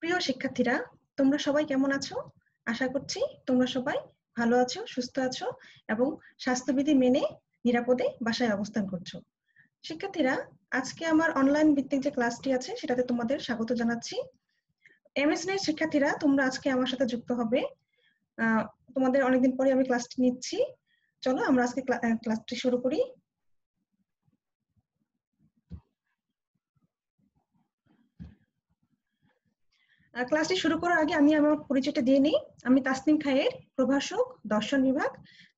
প্রিয় শিক্ষার্থীরা তোমরা সবাই কেমন আছো আশা করছি তোমরা সবাই ভালো আছো সুস্থ আছো এবং স্বাস্থ্যবিধি মেনে নিরাপদে বাসায় অবস্থান করছো শিক্ষার্থীরা আজকে আমার অনলাইন ভিত্তিক যে ক্লাসটি আছে সেটাতে তোমাদের স্বাগত জানাচ্ছি এমএসএনের e শিক্ষার্থীরা তোমরা আজকে আমার সাথে যুক্ত হবে তোমাদের অনেকদিন পরে আমি ক্লাসটি নিচ্ছি চলো আমরা আজকে ক্লাসটি শুরু করি ক্লাসটি শুরু করার আগে আমি আমার পরিচয়টা দিয়ে নিই আমি তাসনিম খায়ের প্রভাষক দর্শন বিভাগ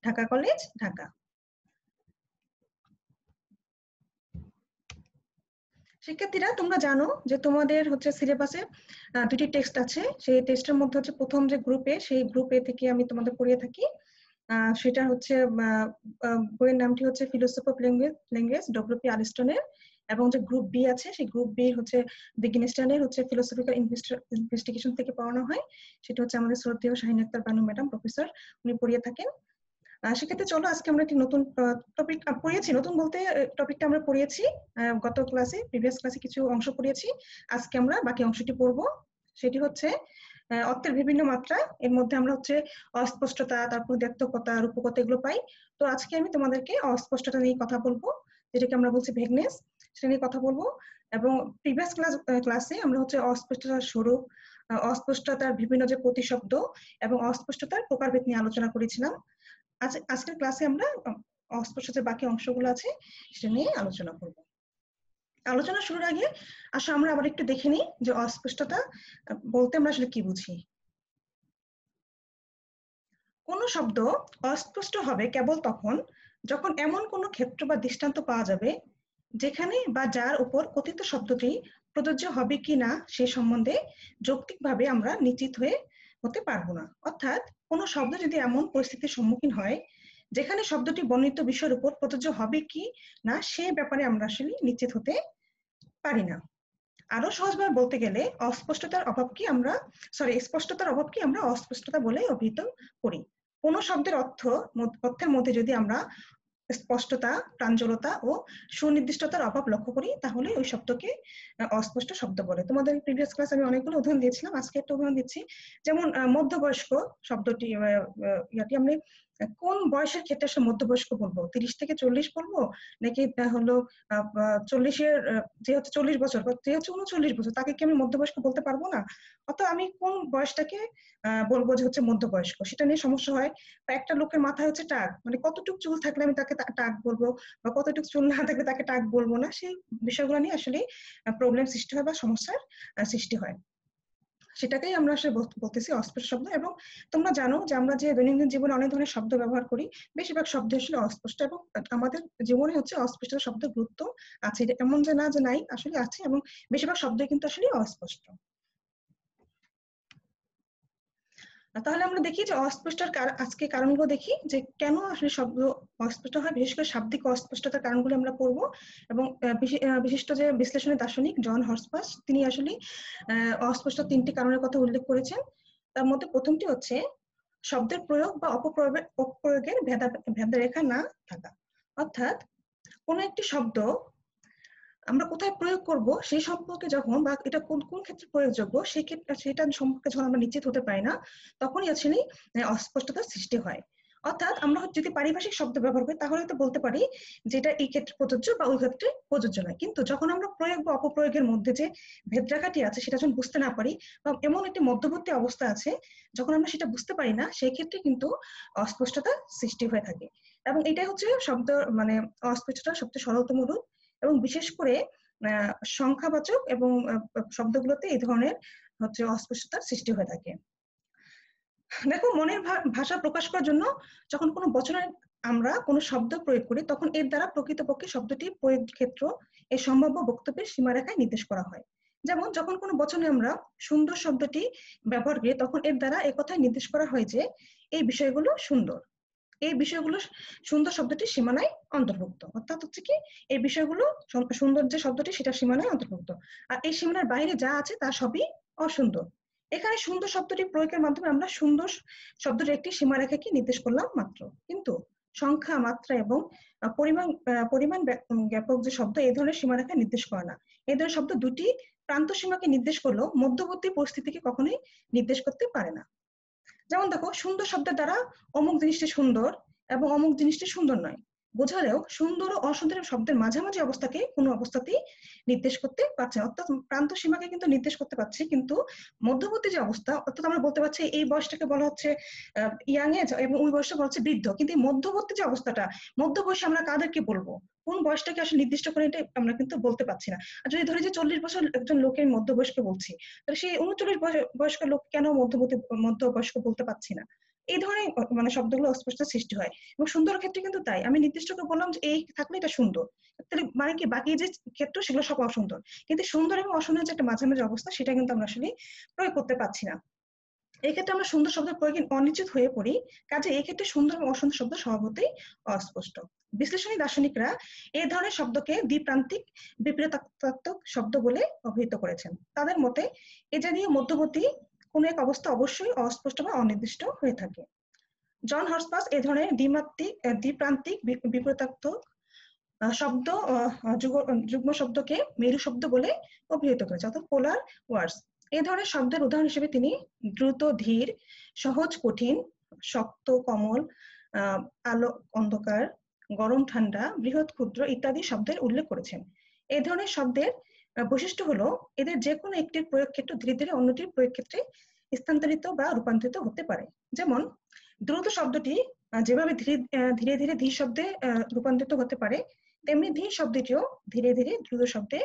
ঢাকা কলেজ ঢাকা শিক্ষার্থীরা তোমরা জানো যে তোমাদের হচ্ছে সিলেবাসে দুটি টেক্সট আছে সেই টেক্সটের মধ্যে হচ্ছে প্রথম যে গ্রুপে সেই গ্রুপে থেকে আমি তোমাদের পড়িয়ে থাকি সেটা হচ্ছে বইয়ের নামটি হচ্ছে philosophy of language language W P আলিস্টনের এবং যে গ্রুপ বি আছে সেই গ্রুপ বি হচ্ছে বিগিনিস্টানের হচ্ছে ফিলোসফিক্যাল ইনভেস্টিগেশন থেকে পড়ানো হয় সেটা হচ্ছে আমাদের শ্রদ্ধেয় শাহিন আক্তার বানু ম্যাডাম প্রফেসর উনি পড়িয়ে থাকেন সেক্ষেত্রে চলো আজকে আমরা একটি নতুন টপিক পড়িয়েছি নতুন বলতে টপিকটা আমরা পড়িয়েছি গত ক্লাসে প্রিভিয়াস ক্লাসে কিছু অংশ পড়িয়েছি আজকে আমরা বাকি অংশটি পড়ব সেটি হচ্ছে অর্থের বিভিন্ন মাত্রা এর মধ্যে আমরা হচ্ছে অস্পষ্টতা তারপর দ্যাত্মকতা রূপকতা এগুলো পাই তো আজকে আমি তোমাদেরকে অস্পষ্টতা নিয়ে কথা বলবো যেটাকে আমরা বলছি ভেগনেস সেটা নিয়ে কথা বলবো এবং প্রিভিয়াস ক্লাস ক্লাসে আমরা হচ্ছে অস্পষ্টতার স্বরূপ অস্পষ্টতার বিভিন্ন যে প্রতিশব্দ এবং অস্পষ্টতার প্রকারভেদ নিয়ে আলোচনা করেছিলাম আজ আজকের ক্লাসে আমরা অস্পষ্ট যে বাকি অংশগুলো আছে সেটা নিয়ে আলোচনা করব আলোচনা শুরুর আগে আসলে আমরা আবার একটু দেখে নিই যে অস্পষ্টতা বলতে আমরা আসলে কি বুঝি কোন শব্দ অস্পষ্ট হবে কেবল তখন যখন এমন কোন ক্ষেত্র বা দৃষ্টান্ত পাওয়া যাবে যেখানে বা যার উপর কথিত শব্দটি প্রযোজ্য হবে কি না সে সম্বন্ধে যৌক্তিকভাবে আমরা নিশ্চিত হয়ে হতে পারবো না অর্থাৎ কোনো শব্দ যদি এমন পরিস্থিতির সম্মুখীন হয় যেখানে শব্দটি বর্ণিত বিষয়ের উপর প্রযোজ্য হবে কি না সে ব্যাপারে আমরা আসলে নিশ্চিত হতে পারি না আরো সহজভাবে বলতে গেলে অস্পষ্টতার অভাব কি আমরা সরি স্পষ্টতার অভাব কি আমরা অস্পষ্টতা বলে অভিহিত করি কোন শব্দের অর্থ অর্থের মধ্যে যদি আমরা স্পষ্টতা প্রাঞ্জলতা ও সুনির্দিষ্টতার অভাব লক্ষ্য করি তাহলে ওই শব্দকে অস্পষ্ট শব্দ বলে তোমাদের প্রিভিয়াস ক্লাস আমি অনেকগুলো উদাহরণ দিয়েছিলাম আজকে একটা উদাহরণ দিচ্ছি যেমন মধ্যবয়স্ক শব্দটি ইয়াটি আমরা কোন বয়সের ক্ষেত্রে আসলে মধ্যবয়স্ক বলবো তিরিশ থেকে চল্লিশ বলবো নাকি হলো চল্লিশের যে হচ্ছে চল্লিশ বছর বা যে হচ্ছে উনচল্লিশ বছর তাকে কি আমি মধ্যবয়স্ক বলতে পারবো না অত আমি কোন বয়সটাকে বলবো যে হচ্ছে মধ্যবয়স্ক সেটা নিয়ে সমস্যা হয় বা একটা লোকের মাথায় হচ্ছে টাক মানে কতটুক চুল থাকলে আমি তাকে টাক বলবো বা কতটুক চুল না থাকলে তাকে টাক বলবো না সেই বিষয়গুলো নিয়ে আসলে প্রবলেম সৃষ্টি হয় বা সমস্যার সৃষ্টি হয় সেটাকেই আমরা আসলে বলতেছি অস্পষ্ট শব্দ এবং তোমরা জানো যে আমরা যে দৈনন্দিন জীবনে অনেক ধরনের শব্দ ব্যবহার করি বেশিরভাগ শব্দ আসলে অস্পষ্ট এবং আমাদের জীবনে হচ্ছে অস্পষ্ট শব্দ গুরুত্ব আছে এমন যে না যে নাই আসলে আছে এবং বেশিরভাগ শব্দ কিন্তু আসলে অস্পষ্ট তাহলে আমরা দেখি যে অস্পষ্টার আজকে কারণগুলো দেখি যে কেন আসলে শব্দ অস্পষ্ট হয় বিশেষ করে শাব্দিক অস্পষ্টতার কারণগুলো আমরা পড়ব এবং বিশিষ্ট যে বিশ্লেষণের দার্শনিক জন হর্সপাস তিনি আসলে অস্পষ্ট তিনটি কারণের কথা উল্লেখ করেছেন তার মধ্যে প্রথমটি হচ্ছে শব্দের প্রয়োগ বা অপপ্রয়োগের ভেদা ভেদারেখা না থাকা অর্থাৎ কোন একটি শব্দ আমরা কোথায় প্রয়োগ করব সেই সম্পর্কে যখন বা এটা কোন কোন ক্ষেত্রে প্রয়োগযোগ্য সেই ক্ষেত্রে সেটা সম্পর্কে যখন আমরা নিশ্চিত হতে পারি না তখনই আছে অস্পষ্টতার সৃষ্টি হয় অর্থাৎ আমরা যদি পারিভাষিক শব্দ ব্যবহার করি তাহলে তো বলতে পারি যে এটা এই ক্ষেত্রে প্রযোজ্য বা ওই ক্ষেত্রে প্রযোজ্য নয় কিন্তু যখন আমরা প্রয়োগ বা অপপ্রয়োগের মধ্যে যে ভেদ্রাঘাটি আছে সেটা যখন বুঝতে না পারি বা এমন একটি মধ্যবর্তী অবস্থা আছে যখন আমরা সেটা বুঝতে পারি না সেই ক্ষেত্রে কিন্তু অস্পষ্টতা সৃষ্টি হয়ে থাকে এবং এটাই হচ্ছে শব্দ মানে অস্পষ্টতা সবচেয়ে সরলতম রূপ এবং বিশেষ করে সংখ্যাবাচক এবং শব্দগুলোতে এই ধরনের হচ্ছে অস্পষ্টতার সৃষ্টি হয়ে থাকে দেখো মনের ভাষা প্রকাশ করার জন্য যখন কোনো বচনের আমরা কোনো শব্দ প্রয়োগ করি তখন এর দ্বারা প্রকৃতপক্ষে শব্দটি প্রয়োগ ক্ষেত্র এই সম্ভাব্য বক্তব্যের সীমারেখায় নির্দেশ করা হয় যেমন যখন কোনো বচনে আমরা সুন্দর শব্দটি ব্যবহার করি তখন এর দ্বারা একথায় নির্দেশ করা হয় যে এই বিষয়গুলো সুন্দর এই বিষয়গুলো সুন্দর শব্দটি সীমানায় অন্তর্ভুক্ত অর্থাৎ হচ্ছে কি এই বিষয়গুলো সুন্দর যে শব্দটি সেটা সীমানায় অন্তর্ভুক্ত আর এই সীমানার বাইরে যা আছে তা সবই অসুন্দর এখানে সুন্দর শব্দটি প্রয়োগের মাধ্যমে আমরা সুন্দর শব্দটির একটি সীমারেখাকে নির্দেশ করলাম মাত্র কিন্তু সংখ্যা মাত্রা এবং পরিমাণ পরিমাণ জ্ঞাপক যে শব্দ এই ধরনের সীমারেখা নির্দেশ করে না এই ধরনের শব্দ দুটি প্রান্ত সীমাকে নির্দেশ করলেও মধ্যবর্তী পরিস্থিতিকে কখনোই নির্দেশ করতে পারে না যেমন দেখো সুন্দর শব্দের দ্বারা অমুক জিনিসটি সুন্দর এবং অমুক জিনিসটি সুন্দর নয় বোঝালেও সুন্দর ও অসুন্দর শব্দের মাঝামাঝি অবস্থাকে কোনো অবস্থাতেই নির্দেশ করতে পারছে অর্থাৎ প্রান্ত সীমাকে কিন্তু নির্দেশ করতে পারছে কিন্তু মধ্যবর্তী যে অবস্থা অর্থাৎ আমরা বলতে পারছি এই বয়সটাকে বলা হচ্ছে ইয়াং এজ এবং ওই বয়সটা বলা হচ্ছে বৃদ্ধ কিন্তু এই মধ্যবর্তী যে অবস্থাটা মধ্য বয়সে আমরা কাদেরকে বলবো কোন বয়সটাকে আসলে নির্দিষ্ট করে এটা আমরা কিন্তু বলতে পারছি না আর যদি ধরি যে চল্লিশ বছর একজন লোকের মধ্যবয়স্ক বলছি তাহলে সেই উনচল্লিশ বয়স্ক লোক কেন মধ্যবর্তী মধ্যবয়স্ক বলতে পারছি না এই ধরনের মানে শব্দগুলো অস্পষ্ট সৃষ্টি হয় এবং সুন্দর ক্ষেত্রে কিন্তু তাই আমি নির্দিষ্ট করে বললাম যে এই থাকলে এটা সুন্দর তাহলে মানে কি বাকি যে ক্ষেত্র সেগুলো সব অসুন্দর কিন্তু সুন্দর এবং অসুন্দর যে একটা মাঝামাঝি অবস্থা সেটা কিন্তু আমরা আসলে প্রয়োগ করতে পারছি না এক্ষেত্রে আমরা সুন্দর শব্দের প্রয়োগে অনিশ্চিত হয়ে পড়ি কাজে এক্ষেত্রে সুন্দর এবং অসুন্দর শব্দ স্বভাবতেই অস্পষ্ট বিশ্লেষণী দার্শনিকরা এ ধরনের শব্দকে দ্বিপ্রান্তিক বিপরীতাত্মক শব্দ বলে অভিহিত করেছেন তাদের মতে এ জাতীয় মধ্যবর্তী কোন এক অবস্থা অবশ্যই অস্পষ্ট বা অনির্দিষ্ট হয়ে থাকে জন হর্সপাস এ ধরনের দ্বিমাত্রিক দ্বিপ্রান্তিক বিপরীতাত্মক শব্দ যুগ্ম শব্দকে মেরু শব্দ বলে অভিহিত করেছে অর্থাৎ পোলার ওয়ার্ডস এ ধরনের শব্দের উদাহরণ হিসেবে তিনি দ্রুত ধীর সহজ কঠিন শক্ত কমল আলো অন্ধকার গরম ঠান্ডা বৃহৎ ক্ষুদ্র ইত্যাদি শব্দের উল্লেখ করেছেন এ ধরনের শব্দের বৈশিষ্ট্য হলো এদের যে কোনো একটির প্রয়োগ ক্ষেত্র ধীরে ধীরে অন্যটির প্রয়োগ ক্ষেত্রে স্থানান্তরিত বা রূপান্তরিত হতে পারে যেমন দ্রুত শব্দটি যেভাবে ধীরে ধীরে ধীরে ধীর শব্দে রূপান্তরিত হতে পারে তেমনি ধীর শব্দটিও ধীরে ধীরে দ্রুত শব্দে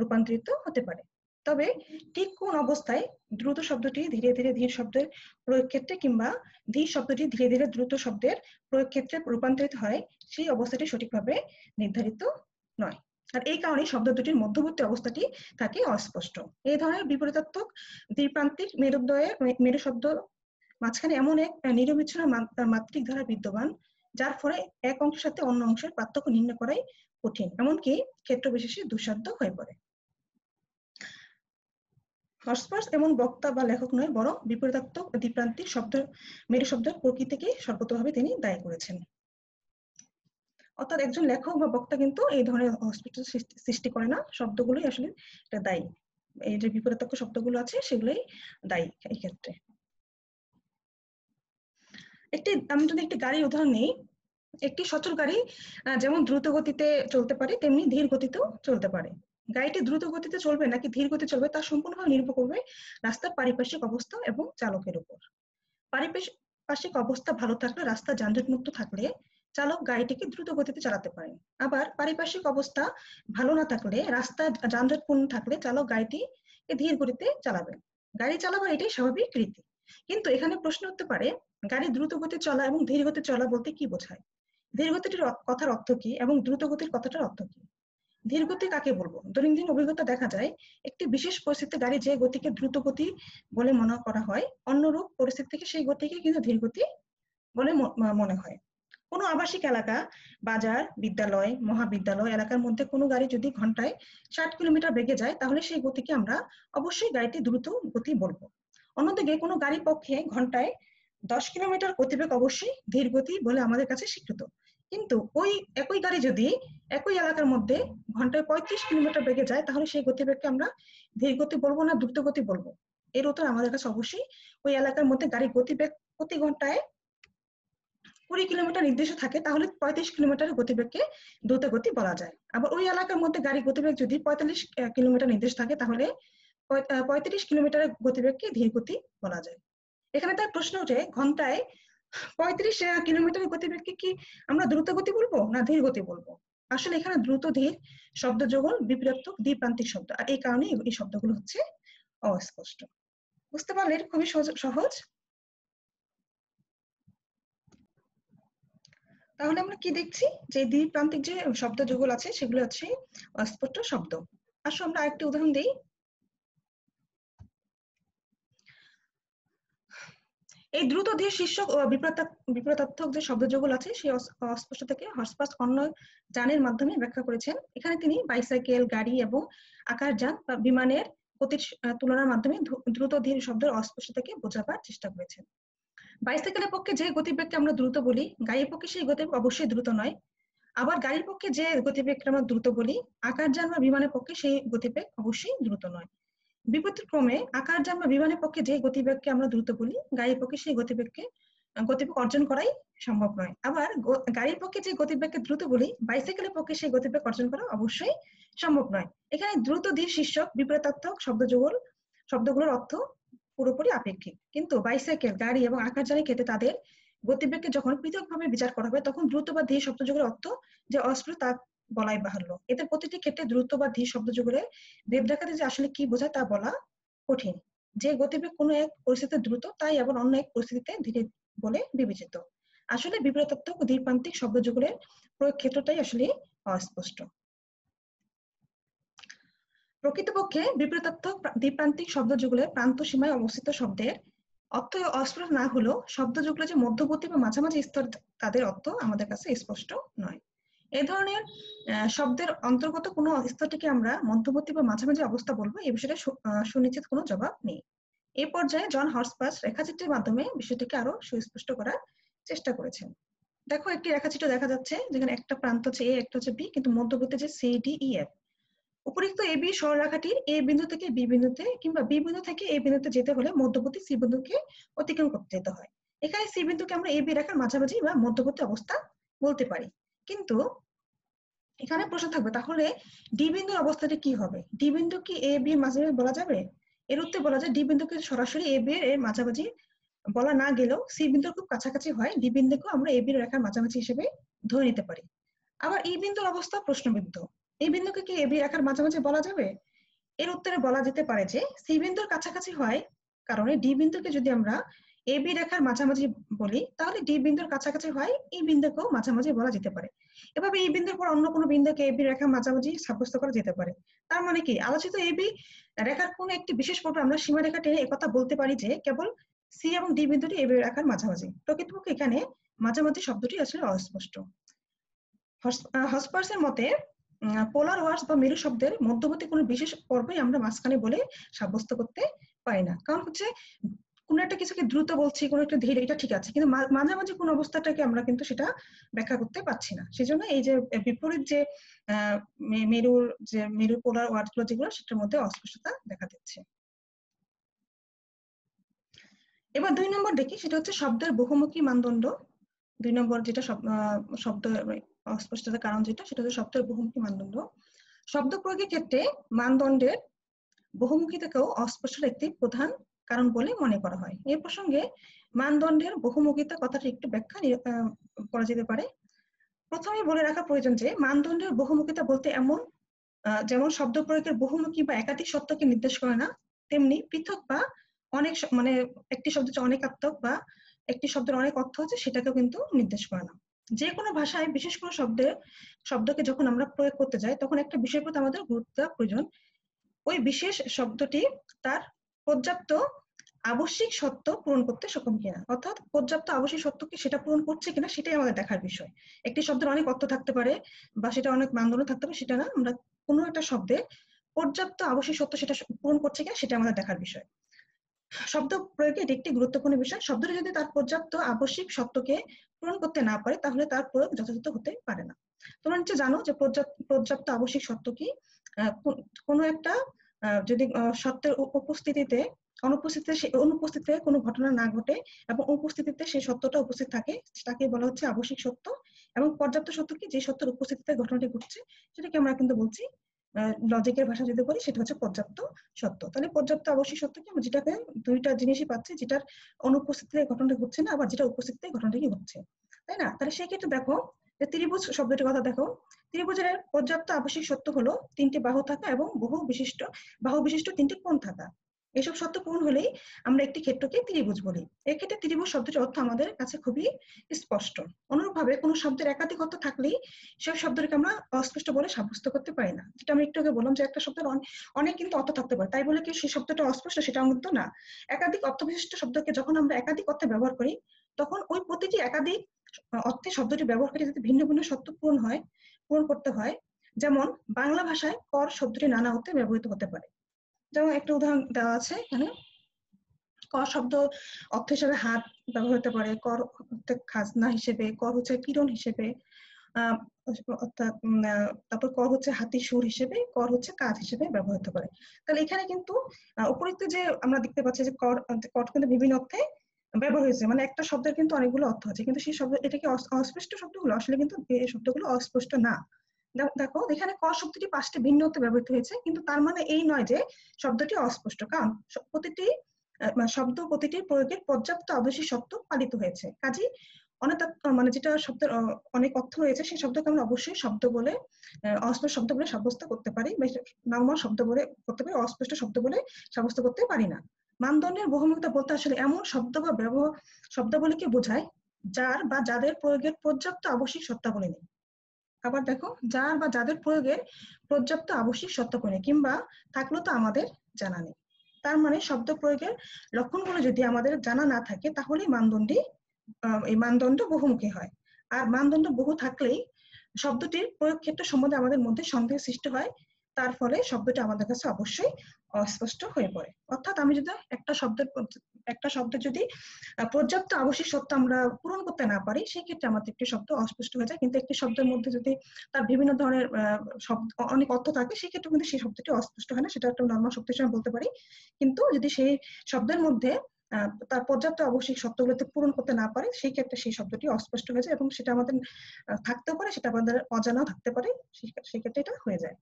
রূপান্তরিত হতে পারে তবে ঠিক কোন অবস্থায় দ্রুত শব্দটি ধীরে ধীরে ধীর শব্দের প্রয়োগ ক্ষেত্রে কিংবা ধীর শব্দটি ধীরে ধীরে দ্রুত শব্দের প্রয়োগ ক্ষেত্রে রূপান্তরিত হয় সেই অবস্থাটি সঠিকভাবে নির্ধারিত নয় আর এই কারণে শব্দ দুটির মধ্যবর্তী অবস্থাটি থাকে অস্পষ্ট এই ধরনের বিপরীতাত্মক দ্বিপ্রান্তিক মেরুদ্বয়ে মেরু শব্দ মাঝখানে এমন এক নিরবিচ্ছিন্ন মাত্রিক ধারা বিদ্যমান যার ফলে এক অংশের সাথে অন্য অংশের পার্থক্য নির্ণয় করাই কঠিন এমনকি ক্ষেত্র বিশেষে দুঃসাধ্য হয়ে পড়ে হর্সপার্স এমন বক্তা বা লেখক নয় বরং বিপরীতাত্মক দ্বিপ্রান্তিক শব্দ মেরু শব্দ প্রকৃতিকে সর্বতভাবে তিনি দায়ী করেছেন অর্থাৎ একজন লেখক বা বক্তা কিন্তু এই ধরনের হসপিটাল সৃষ্টি করে না শব্দগুলোই আসলে এটা দায়ী এই যে বিপরীতাত্মক শব্দগুলো আছে সেগুলোই দায়ী এই ক্ষেত্রে একটি আমি যদি একটি গাড়ির উদাহরণ নিই একটি সচল গাড়ি যেমন দ্রুত গতিতে চলতে পারে তেমনি ধীর গতিতেও চলতে পারে গাড়িটি দ্রুত গতিতে চলবে নাকি ধীর গতি চলবে তা সম্পূর্ণভাবে নির্ভর করবে রাস্তার পারিপার্শ্বিক অবস্থা এবং চালকের উপর পারিপার্শ্বিক অবস্থা ভালো থাকলে রাস্তা যানজট মুক্ত থাকলে চালক গাড়িটিকে দ্রুত গতিতে চালাতে পারেন আবার পারিপার্শ্বিক অবস্থা ভালো না থাকলে রাস্তা যানজটপূর্ণ থাকলে চালক গাড়িটি ধীর গতিতে চালাবেন গাড়ি চালাবার এটাই স্বাভাবিক রীতি কিন্তু এখানে প্রশ্ন হতে পারে গাড়ি দ্রুত গতি চলা এবং ধীর গতি চলা বলতে কি বোঝায় ধীর গতিটির কথার অর্থ কি এবং দ্রুত গতির কথাটার অর্থ কি ধীর গতি কাকে বলবো দৈনন্দিন অভিজ্ঞতা দেখা যায় একটি বিশেষ পরিস্থিতিতে গাড়ি যে গতিকে দ্রুত গতি বলে মনে করা হয় অন্যরূপ পরিস্থিতি থেকে সেই গতিকে কিন্তু ধীর গতি বলে মনে হয় কোনো আবাসিক এলাকা বাজার বিদ্যালয় মহাবিদ্যালয় এলাকার মধ্যে কোনো গাড়ি যদি ঘন্টায় ষাট কিলোমিটার বেগে যায় তাহলে সেই গতিকে আমরা অবশ্যই গাড়িটি দ্রুত গতি বলবো অন্যদিকে কোনো গাড়ি পক্ষে ঘন্টায় দশ কিলোমিটার অতিবেগ অবশ্যই ধীর গতি বলে আমাদের কাছে স্বীকৃত কিন্তু ওই একই গাড়ি যদি একই এলাকার মধ্যে ঘন্টায় পঁয়ত্রিশ কিলোমিটার বেগে যায় তাহলে সেই গতিবেগকে আমরা ধীর গতি বলবো না দ্রুত গতি বলবো এর উত্তর আমাদের কাছে অবশ্যই ওই এলাকার মধ্যে গাড়ির গতিবেগ প্রতি ঘন্টায় কুড়ি কিলোমিটার নির্দেশ থাকে তাহলে পঁয়ত্রিশ কিলোমিটারের গতিবেগকে দ্রুত গতি বলা যায় আবার ওই এলাকার মধ্যে গাড়ির গতিবেগ যদি পঁয়তাল্লিশ কিলোমিটার নির্দেশ থাকে তাহলে পঁয়ত্রিশ কিলোমিটারের গতিবেগকে ধীর গতি বলা যায় এখানে তার প্রশ্ন ওঠে ঘন্টায় পঁয়ত্রিশ কিলোমিটার গতিবেগকে কি আমরা দ্রুত গতি বলবো না ধীর গতি বলবো আসলে এখানে দ্রুত ধীর শব্দ যোগল বিপ্রাত্মক দ্বিপ্রান্তিক শব্দ আর এই কারণে এই শব্দগুলো হচ্ছে অস্পষ্ট বুঝতে পারলে খুবই সহজ তাহলে আমরা কি দেখছি যে দ্বিপ্রান্তিক যে শব্দ যুগল আছে সেগুলো হচ্ছে অস্পষ্ট শব্দ আসো আমরা আরেকটি উদাহরণ দিই এই দ্রুত ধীর শীর্ষক বিপ্রতাত্মক যে শব্দযুগল আছে সেই থেকে হসপাস অন্য যানের মাধ্যমে ব্যাখ্যা করেছেন এখানে তিনি বাইসাইকেল গাড়ি এবং আকার যান বা বিমানের গতির তুলনার মাধ্যমে দ্রুত ধীর শব্দের থেকে বোঝাবার চেষ্টা করেছেন বাইসাইকেলের পক্ষে যে গতিবেগকে আমরা দ্রুত বলি গাড়ির পক্ষে সেই গতি অবশ্যই দ্রুত নয় আবার গাড়ির পক্ষে যে গতিবেগকে আমরা দ্রুত বলি আকার যান বা বিমানের পক্ষে সেই গতিবেগ অবশ্যই দ্রুত নয় বিপত্তিক্রমে আকার যে আমরা বিমানের পক্ষে যে গতিবেগকে আমরা দ্রুত বলি গাড়ির পক্ষে সেই গতিবেগকে গতিবেগ অর্জন করাই সম্ভব নয় আবার গাড়ির পক্ষে যে গতিবেগকে দ্রুত বলি বাইসাইকেলের পক্ষে সেই গতিবেগ অর্জন করা অবশ্যই সম্ভব নয় এখানে দ্রুত ধীর শীর্ষক বিপরীতাত্মক শব্দযুগল শব্দগুলোর অর্থ পুরোপুরি আপেক্ষিক কিন্তু বাইসাইকেল গাড়ি এবং আকার জানি ক্ষেত্রে তাদের গতিবেগকে যখন পৃথকভাবে বিচার করা হবে তখন দ্রুত বা ধীর শব্দযুগের অর্থ যে অস্ত্র তা বলাই বাহাল্য এদের প্রতিটি ক্ষেত্রে দ্রুত বা ধীর শব্দ যুগলে দেব দেখাতে যে আসলে কি বোঝায় তা বলা কঠিন যে গতিবেগ কোনো এক পরিস্থিতিতে দ্রুত তাই আবার অন্য এক পরিস্থিতিতে ধীরে বলে বিবেচিত আসলে বিপরীতাত্মক দ্বীপান্তিক শব্দ যুগলের প্রয়োগ ক্ষেত্রটাই আসলে অস্পষ্ট প্রকৃতপক্ষে বিপরীতাত্মক দ্বীপান্তিক শব্দ যুগলের প্রান্ত সীমায় অবস্থিত শব্দের অর্থ অস্পষ্ট না হলেও শব্দ যুগলে যে মধ্যবর্তী বা মাঝামাঝি স্তর তাদের অর্থ আমাদের কাছে স্পষ্ট নয় এই ধরনের শব্দের অন্তর্গত কোন অবস্থাটিকে আমরা মধ্যবর্তী বা মাঝামাঝি অবস্থা বলবো এই বিষয়টা সুনিশ্চিত কোনো জবাব নেই এই পর্যায়ে জন হর্সপাস রেখাচিত্রের মাধ্যমে বিষয়টিকে আরো সুস্পষ্ট করার চেষ্টা করেছেন দেখো একটি রেখাচিত্র দেখা যাচ্ছে যেখানে একটা প্রান্ত হচ্ছে এ একটা হচ্ছে বি কিন্তু মধ্যবর্তী যে সি ডি ই এফ উপরিক্ত এ বি সরলরেখাটির এ বিন্দু থেকে বি বিন্দুতে কিংবা বি বিন্দু থেকে এ বিন্দুতে যেতে হলে মধ্যবর্তী সি বিন্দুকে অতিক্রম করতে যেতে হয় এখানে সি বিন্দুকে আমরা এ বি রেখার মাঝামাঝি বা মধ্যবর্তী অবস্থা বলতে পারি কিন্তু এখানে প্রশ্ন থাকবে তাহলে ডি বিন্দুর অবস্থাটি কি হবে ডি বিন্দু কি এ বি মাঝামাঝি বলা যাবে এর উত্তর বলা যায় ডি বিন্দুকে সরাসরি এ বি এর মাঝামাঝি বলা না গেলেও সি বিন্দুর খুব কাছাকাছি হয় ডি বিন্দুকে আমরা এ বির রেখার মাঝামাঝি হিসেবে ধরে নিতে পারি আবার ই e বিন্দুর অবস্থা প্রশ্নবিদ্ধ এই e বিন্দুকে কি এ বি রেখার মাঝামাঝি বলা যাবে এর উত্তরে বলা যেতে পারে যে সি বিন্দুর কাছাকাছি হয় কারণে ডি বিন্দুকে যদি আমরা এ বি রেখার মাঝামাঝি বলি তাহলে ডি বিন্দুর কাছাকাছি হয় ই e বিন্দুকেও মাঝামাঝি বলা যেতে পারে এভাবে এই e বিন্দুর পর অন্য কোনো বিন্দুকে এ বি রেখার মাঝামাঝি সাব্যস্ত করা যেতে পারে তার মানে কি আলোচিত এ বি রেখার কোন একটি বিশেষ পর্বে আমরা সীমারেখা টেনে একথা বলতে পারি যে কেবল সি এবং ডি বিন্দুটি এ বি রেখার মাঝামাঝি প্রকৃতপক্ষে এখানে মাঝামাঝি শব্দটি আসলে অস্পষ্ট হসপার্সের মতে পোলার ওয়ার্স বা মেরু শব্দের মধ্যবর্তী কোনো বিশেষ পর্বই আমরা মাঝখানে বলে সাব্যস্ত করতে পারি না কারণ হচ্ছে কোনো একটা কিছুকে দ্রুত বলছি কোনো একটা ধীরে এটা ঠিক আছে কিন্তু মাঝে মাঝে কোন অবস্থাটাকে আমরা কিন্তু সেটা ব্যাখ্যা করতে পারছি না সেই জন্য এই যে বিপরীত যে মেরুর যে মেরু পোলার ওয়ার্ডগুলো যেগুলো সেটার মধ্যে অস্পষ্টতা দেখা দিচ্ছে এবার দুই নম্বর দেখি সেটা হচ্ছে শব্দের বহুমুখী মানদণ্ড দুই নম্বর যেটা শব্দ অস্পষ্টতার কারণ যেটা সেটা হচ্ছে শব্দের বহুমুখী মানদণ্ড শব্দ প্রয়োগের ক্ষেত্রে মানদণ্ডের বহুমুখী থেকেও অস্পষ্ট একটি প্রধান কারণ বলে মনে করা হয় এ প্রসঙ্গে মানদণ্ডের বহুমুখিতা কথাটি একটু ব্যাখ্যা করা যেতে পারে প্রথমে বলে রাখা প্রয়োজন যে মানদণ্ডের বহুমুখিতা বলতে এমন যেমন শব্দ প্রয়োগের বহুমুখী বা একাধিক সত্যকে নির্দেশ করে না তেমনি পৃথক বা অনেক মানে একটি শব্দ হচ্ছে অনেকাত্মক বা একটি শব্দের অনেক অর্থ হচ্ছে সেটাকেও কিন্তু নির্দেশ করে না যে কোনো ভাষায় বিশেষ কোনো শব্দে শব্দকে যখন আমরা প্রয়োগ করতে যাই তখন একটা বিষয়ের প্রতি আমাদের গুরুত্ব দেওয়া প্রয়োজন ওই বিশেষ শব্দটি তার পর্যাপ্ত আবশ্যিক সত্য পূরণ করতে সক্ষম কিনা অর্থাৎ পর্যাপ্ত আবশ্যিক সত্য কি সেটা পূরণ করছে কিনা সেটাই আমাদের দেখার বিষয় একটি শব্দের অনেক অর্থ থাকতে পারে বা সেটা অনেক মানদণ্ড থাকতে পারে সেটা না আমরা কোনো একটা শব্দে পর্যাপ্ত আবশ্যিক সত্য সেটা পূরণ করছে কিনা সেটা আমাদের দেখার বিষয় শব্দ প্রয়োগে এটি একটি গুরুত্বপূর্ণ বিষয় শব্দটি যদি তার পর্যাপ্ত আবশ্যিক সত্যকে পূরণ করতে না পারে তাহলে তার প্রয়োগ যথাযথ হতে পারে না তোমরা নিচে জানো যে পর্যাপ্ত আবশ্যিক সত্য কি কোনো একটা যদি সত্যের উপস্থিতিতে অনুপস্থিতিতে সে অনুপস্থিতিতে কোনো ঘটনা না ঘটে এবং উপস্থিতিতে সেই সত্যটা উপস্থিত থাকে তাকে বলা হচ্ছে আবশ্যিক সত্য এবং পর্যাপ্ত সত্য কি যে সত্যের উপস্থিতিতে ঘটনাটি ঘটছে সেটাকে আমরা কিন্তু বলছি লজিকের ভাষা যদি বলি সেটা হচ্ছে পর্যাপ্ত সত্য তাহলে পর্যাপ্ত অবশ্যই সত্য কি আমরা যেটাকে দুইটা জিনিসই পাচ্ছি যেটার অনুপস্থিতিতে ঘটনাটি ঘটছে না আবার যেটা উপস্থিতিতে ঘটনাটি ঘটছে তাই না তাহলে সেক্ষেত্রে দেখো ত্রিভুজ শব্দটির কথা দেখো ত্রিভুজের পর্যাপ্ত আবশ্যিক সত্য হলো তিনটি বাহু থাকা এবং বহু বিশিষ্ট বাহু বিশিষ্ট তিনটি কোণ থাকা এসব সত্য পূরণ হলেই আমরা একটি ক্ষেত্রকে ত্রিভুজ বলি এক্ষেত্রে ত্রিভুজ শব্দটির অর্থ আমাদের কাছে খুবই স্পষ্ট অনুরূপভাবে কোনো শব্দের একাধিক অর্থ থাকলেই সেই শব্দটিকে আমরা অস্পষ্ট বলে সাব্যস্ত করতে পারি না যেটা আমি একটু আগে বললাম যে একটা শব্দের অনেক কিন্তু অর্থ থাকতে পারে তাই বলে কি সেই শব্দটা অস্পষ্ট সেটা তো না একাধিক অর্থবিশিষ্ট শব্দকে যখন আমরা একাধিক অর্থে ব্যবহার করি তখন ওই প্রতিটি একাধিক মানে অর্থে শব্দটি ব্যবহারকারী যাতে ভিন্ন ভিন্ন সত্য পূরণ হয় পূরণ করতে হয় যেমন বাংলা ভাষায় কর শব্দটি নানা অর্থে ব্যবহৃত হতে পারে যেমন একটা উদাহরণ দেওয়া আছে এখানে কর শব্দ অর্থ হিসেবে হাত ব্যবহার হতে পারে কর খাজনা হিসেবে কর হচ্ছে কিরণ হিসেবে অর্থাৎ তারপর কর হচ্ছে হাতি সুর হিসেবে কর হচ্ছে কাজ হিসেবে ব্যবহৃত করে তাহলে এখানে কিন্তু উপরিত যে আমরা দেখতে পাচ্ছি যে কর কর কিন্তু বিভিন্ন অর্থে ব্যবহার হয়েছে মানে একটা শব্দের কিন্তু অনেকগুলো অর্থ আছে কিন্তু সেই শব্দ এটাকে অস্পষ্ট শব্দগুলো আসলে কিন্তু এই শব্দগুলো অস্পষ্ট না দেখো এখানে ক শব্দটি পাঁচটি ভিন্ন অর্থে ব্যবহৃত হয়েছে কিন্তু তার মানে এই নয় যে শব্দটি অস্পষ্ট কারণ প্রতিটি শব্দ প্রতিটি প্রয়োগের পর্যাপ্ত আবশ্যিক শব্দ পালিত হয়েছে কাজী অনেক মানে যেটা শব্দের অনেক অর্থ রয়েছে সেই শব্দকে আমরা অবশ্যই শব্দ বলে অস্পষ্ট শব্দ বলে সাব্যস্ত করতে পারি নর্মাল শব্দ বলে করতে পারি অস্পষ্ট শব্দ বলে সাব্যস্ত করতে পারি না মানদণ্ডের বহুমুখিতা বলতে আসলে এমন শব্দ বা ব্যবহার শব্দাবলীকে বোঝায় যার বা যাদের প্রয়োগের পর্যাপ্ত আবশ্যিক সত্তাবলী নেই আবার দেখো যার বা যাদের প্রয়োগের পর্যাপ্ত আবশ্যিক শর্তাবলী নেই কিংবা থাকলেও তো আমাদের জানা নেই তার মানে শব্দ প্রয়োগের লক্ষণগুলো যদি আমাদের জানা না থাকে তাহলে মানদণ্ডই এই মানদণ্ড বহুমুখী হয় আর মানদণ্ড বহু থাকলেই শব্দটির প্রয়োগ ক্ষেত্র সম্বন্ধে আমাদের মধ্যে সন্দেহ সৃষ্টি হয় তার ফলে শব্দটা আমাদের কাছে অবশ্যই অস্পষ্ট হয়ে পড়ে অর্থাৎ আমি যদি একটা শব্দের একটা শব্দ যদি পর্যাপ্ত আবশ্যিক সত্য আমরা পূরণ করতে না পারি সেক্ষেত্রে আমাদের একটি শব্দ অস্পষ্ট হয়ে যায় কিন্তু একটি শব্দের মধ্যে যদি তার বিভিন্ন ধরনের শব্দ অনেক অর্থ থাকে সেক্ষেত্রে কিন্তু সেই শব্দটি অস্পষ্ট হয় না সেটা একটা নর্মাল শক্তি হিসেবে বলতে পারি কিন্তু যদি সেই শব্দের মধ্যে তার পর্যাপ্ত আবশ্যিক শর্তগুলোতে পূরণ করতে না পারে সেই ক্ষেত্রে সেই শব্দটি অস্পষ্ট হয়ে যায় এবং সেটা আমাদের থাকতেও পারে সেটা আমাদের অজানাও থাকতে পারে সেক্ষেত্রে এটা হয়ে যায়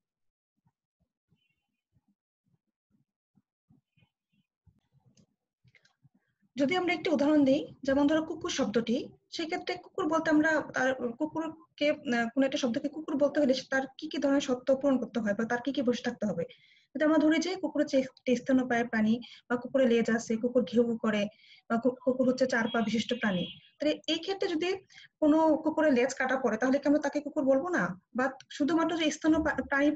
যদি আমরা একটি উদাহরণ দিই যেমন ধরো কুকুর শব্দটি সেক্ষেত্রে কুকুর বলতে আমরা তার কুকুরকে কোন একটা শব্দকে কুকুর বলতে হলে তার কি কি ধরনের সত্য পূরণ করতে হয় বা তার কি কি বসে থাকতে হবে যদি আমরা ধরি যে কুকুর হচ্ছে স্তন্যপায়ী প্রাণী বা কুকুরে লেজ আছে কুকুর ঘেউ করে বা কুকুর হচ্ছে চার পা বিশিষ্ট প্রাণী তাহলে এই ক্ষেত্রে যদি কোনো কুকুরের লেজ কাটা পড়ে তাহলে কি আমরা তাকে কুকুর বলবো না বা শুধুমাত্র যে স্তন্য প্রাণী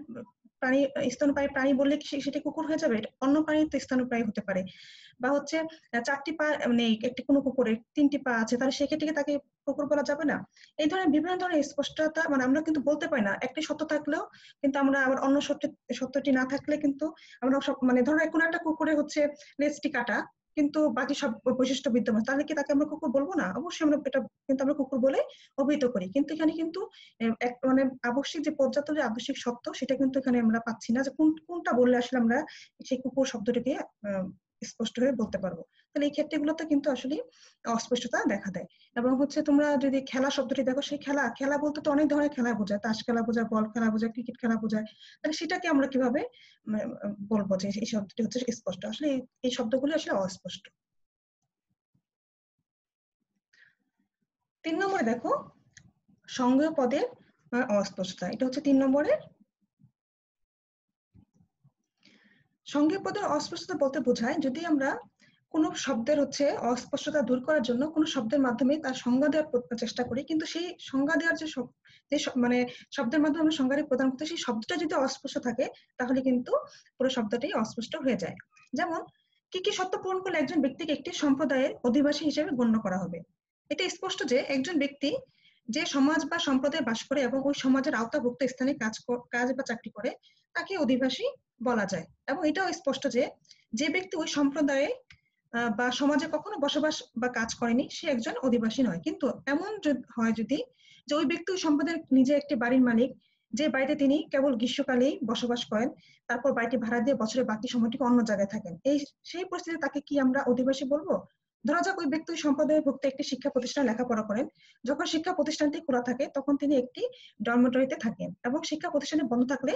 প্রাণী স্তনপায়ী প্রাণী বললে কি সেটি কুকুর হয়ে যাবে অন্য প্রাণী তো স্তনপায়ী হতে পারে বা হচ্ছে চারটি পা মানে একটি কোনো কুকুরের তিনটি পা আছে তাহলে সেক্ষেত্রে তাকে কুকুর বলা যাবে না এই ধরনের বিভিন্ন ধরনের স্পষ্টতা মানে আমরা কিন্তু বলতে পারি না একটি সত্য থাকলেও কিন্তু আমরা আবার অন্য সত্যটি না থাকলে কিন্তু আমরা সব মানে ধরো কোনো একটা কুকুরে হচ্ছে লেজটি কাটা কিন্তু বাকি সব বৈশিষ্ট্য বিদ্যমান তাহলে কি তাকে আমরা কুকুর বলবো না অবশ্যই আমরা এটা কিন্তু আমরা কুকুর বলে অভিহিত করি কিন্তু এখানে কিন্তু এক মানে আবশ্যিক যে পর্যাপ্ত যে আবশ্যিক শব্দ সেটা কিন্তু এখানে আমরা পাচ্ছি না যে কোন কোনটা বললে আসলে আমরা সেই কুকুর শব্দটিকে স্পষ্ট হয়ে বলতে পারবো তাহলে এই ক্ষেত্রে গুলোতে কিন্তু আসলে অস্পষ্টতা দেখা দেয় এবং হচ্ছে তোমরা যদি খেলা শব্দটি দেখো সেই খেলা খেলা বলতে তো অনেক ধরনের খেলা বোঝায় তাস খেলা বোঝায় বল খেলা বোঝায় ক্রিকেট খেলা বোঝায় তাহলে সেটাকে আমরা কিভাবে মানে, বলবো যে এই শব্দটি হচ্ছে স্পষ্ট আসলে এই শব্দগুলি আসলে অস্পষ্ট তিন নম্বরে দেখো সংজ্ঞেয় পদের অস্পষ্টতা এটা হচ্ছে তিন নম্বরের সংজ্ঞা পদের অস্পষ্টতা বলতে বোঝায় যদি আমরা কোনো শব্দের হচ্ছে অস্পষ্টতা দূর করার জন্য কোনো শব্দের মাধ্যমে তার সংজ্ঞা দেওয়ার চেষ্টা করি কিন্তু সেই সংজ্ঞা দেওয়ার যে যে মানে শব্দের মাধ্যমে আমরা সংজ্ঞাটি প্রদান করতে সেই শব্দটা যদি অস্পষ্ট থাকে তাহলে কিন্তু পুরো শব্দটি অস্পষ্ট হয়ে যায় যেমন কি কি সত্য পূরণ করলে একজন ব্যক্তিকে একটি সম্প্রদায়ের অধিবাসী হিসেবে গণ্য করা হবে এটা স্পষ্ট যে একজন ব্যক্তি যে সমাজ বা সম্প্রদায় বাস করে এবং ওই সমাজের আওতাভুক্ত স্থানে কাজ কাজ বা চাকরি করে তাকে অধিবাসী বলা যায় এবং এটাও স্পষ্ট যে যে ব্যক্তি ওই সম্প্রদায়ে বা সমাজে কখনো বসবাস বা কাজ করেনি সে একজন অধিবাসী নয় কিন্তু এমন হয় যদি যে ওই ব্যক্তি ওই সম্প্রদায়ের নিজে একটি বাড়ির মালিক যে বাড়িতে তিনি কেবল গ্রীষ্মকালেই বসবাস করেন তারপর বাড়িটি ভাড়া দিয়ে বছরের বাকি সময়টি অন্য জায়গায় থাকেন এই সেই পরিস্থিতিতে তাকে কি আমরা অধিবাসী বলবো ধরা যাক ওই ব্যক্তি সম্প্রদায়ের ভুক্ত একটি শিক্ষা প্রতিষ্ঠানে লেখাপড়া করেন যখন শিক্ষা প্রতিষ্ঠানটি খোলা থাকে তখন তিনি একটি ডরমেটরিতে থাকেন এবং শিক্ষা প্রতিষ্ঠানে বন্ধ থাকলে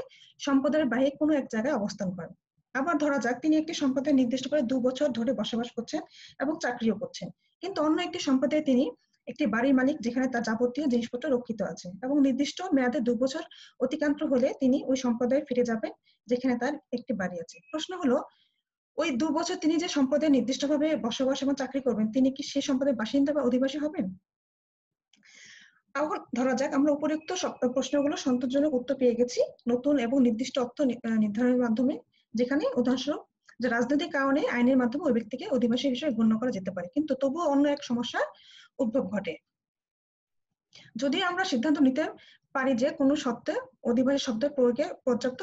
সম্প্রদায়ের বাইরে কোনো এক জায়গায় অবস্থান করেন আবার ধরা যাক তিনি একটি সম্প্রদায় নির্দিষ্ট করে দু বছর ধরে বসবাস করছেন এবং চাকরিও করছেন কিন্তু অন্য একটি সম্প্রদায়ে তিনি একটি বাড়ির মালিক যেখানে তার যাবতীয় জিনিসপত্র রক্ষিত আছে এবং নির্দিষ্ট মেয়াদে দু বছর অতিক্রান্ত হলে তিনি ওই সম্প্রদায়ে ফিরে যাবেন যেখানে তার একটি বাড়ি আছে প্রশ্ন হলো ওই দু বছর তিনি যে সম্প্রদায়ে নির্দিষ্টভাবে বসবাস এবং চাকরি করবেন তিনি কি সেই সম্প্রদায়ের বাসিন্দা বা অধিবাসী হবেন এখন ধরা যাক আমরা উপরোক্ত প্রশ্নগুলো সন্তোষজনক উত্তর পেয়ে গেছি নতুন এবং নির্দিষ্ট অর্থ নির্ধারণের মাধ্যমে যেখানে উদাহরণস্বরূপ যে রাজনৈতিক কারণে আইনের মাধ্যমে ওই ব্যক্তিকে অধিবাসী হিসেবে গণ্য করা যেতে পারে কিন্তু তবুও অন্য এক সমস্যার উদ্ভব ঘটে যদি আমরা সিদ্ধান্ত নিতে পারি যে কোনো সত্ত্বে অধিবাসী শব্দের প্রয়োগে পর্যাপ্ত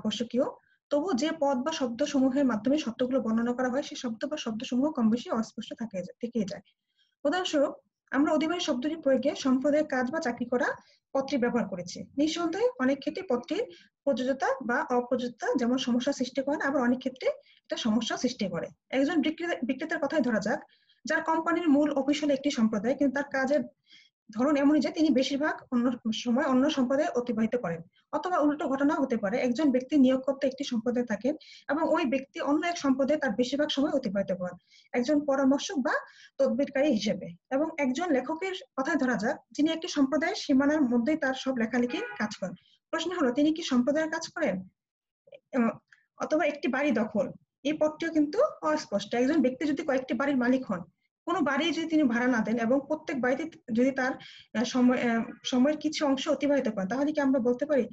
আবশ্যকীয় তবু যে পদ বা শব্দ সমূহের মাধ্যমে শব্দগুলো বর্ণনা করা হয় সেই শব্দ বা শব্দ সমূহ কম বেশি অস্পষ্ট থাকে থেকে যায় উদাহরণস্বরূপ আমরা অধিবাসী শব্দটি প্রয়োগে সম্প্রদায়ের কাজ বা চাকরি করা পত্রী ব্যবহার করেছি নিঃসন্দেহে অনেক ক্ষেত্রে পত্রীর প্রযোজ্যতা বা অপ্রযোজ্যতা যেমন সমস্যা সৃষ্টি করে আবার অনেক ক্ষেত্রে এটা সমস্যা সৃষ্টি করে একজন বিক্রেতার কথাই ধরা যাক যার কোম্পানির মূল অফিস হলো একটি সম্প্রদায় কিন্তু তার কাজের ধরুন এমনই যে তিনি বেশিরভাগ অন্য সময় অন্য সম্পদে অতিবাহিত করেন অথবা উল্টো ঘটনা হতে পারে একজন ব্যক্তি নিয়োগ করতে একটি সম্পদে থাকেন এবং ওই ব্যক্তি অন্য এক সম্পদে তার বেশিরভাগ সময় অতিবাহিত করেন একজন পরামর্শক বা তদবিরকারী হিসেবে এবং একজন লেখকের কথায় ধরা যাক যিনি একটি সম্প্রদায়ের সীমানার মধ্যেই তার সব লেখালেখি কাজ করেন প্রশ্ন হলো তিনি কি সম্প্রদায়ের কাজ করেন অথবা একটি বাড়ি দখল এই পথটিও কিন্তু অস্পষ্ট একজন ব্যক্তি যদি কয়েকটি বাড়ির মালিক হন কোনো বাড়ি যদি তিনি ভাড়া না দেন এবং প্রত্যেক বাড়িতে যদি তার সময় সময়ের কিছু অংশ অতিবাহিত করেন তাহলে কি আমরা বলতে পারি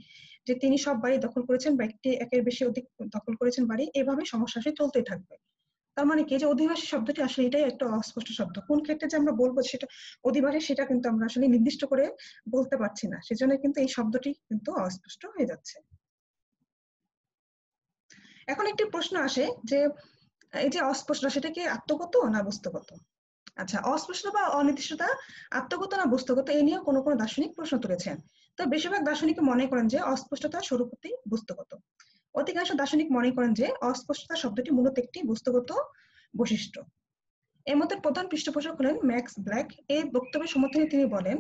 যে তিনি সব বাড়ি দখল করেছেন বা একটি একের বেশি অধিক দখল করেছেন বাড়ি এভাবে সমস্যা সে চলতেই থাকবে তার মানে কি যে অধিবাসী শব্দটি আসলে এটাই একটা অস্পষ্ট শব্দ কোন ক্ষেত্রে যে আমরা বলবো সেটা অধিবাসী সেটা কিন্তু আমরা আসলে নির্দিষ্ট করে বলতে পারছি না সেজন্য কিন্তু এই শব্দটি কিন্তু অস্পষ্ট হয়ে যাচ্ছে এখন একটি প্রশ্ন আসে যে এই যে অস্পষ্ট সেটা কি আত্মগত না বস্তুগত আচ্ছা অস্পষ্ট বা অনির্দিষ্টতা আত্মগত না বস্তুগত এ নিয়েও কোনো কোনো দার্শনিক প্রশ্ন তুলেছেন তো বেশিরভাগ দার্শনিক মনে করেন যে অস্পষ্টতা স্বরূপতি বস্তুগত অধিকাংশ দার্শনিক মনে করেন যে অস্পষ্টতা শব্দটি মূলত একটি বস্তুগত বৈশিষ্ট্য এর মধ্যে প্রধান পৃষ্ঠপোষক হলেন ম্যাক্স ব্ল্যাক এই বক্তব্যের সমর্থনে তিনি বলেন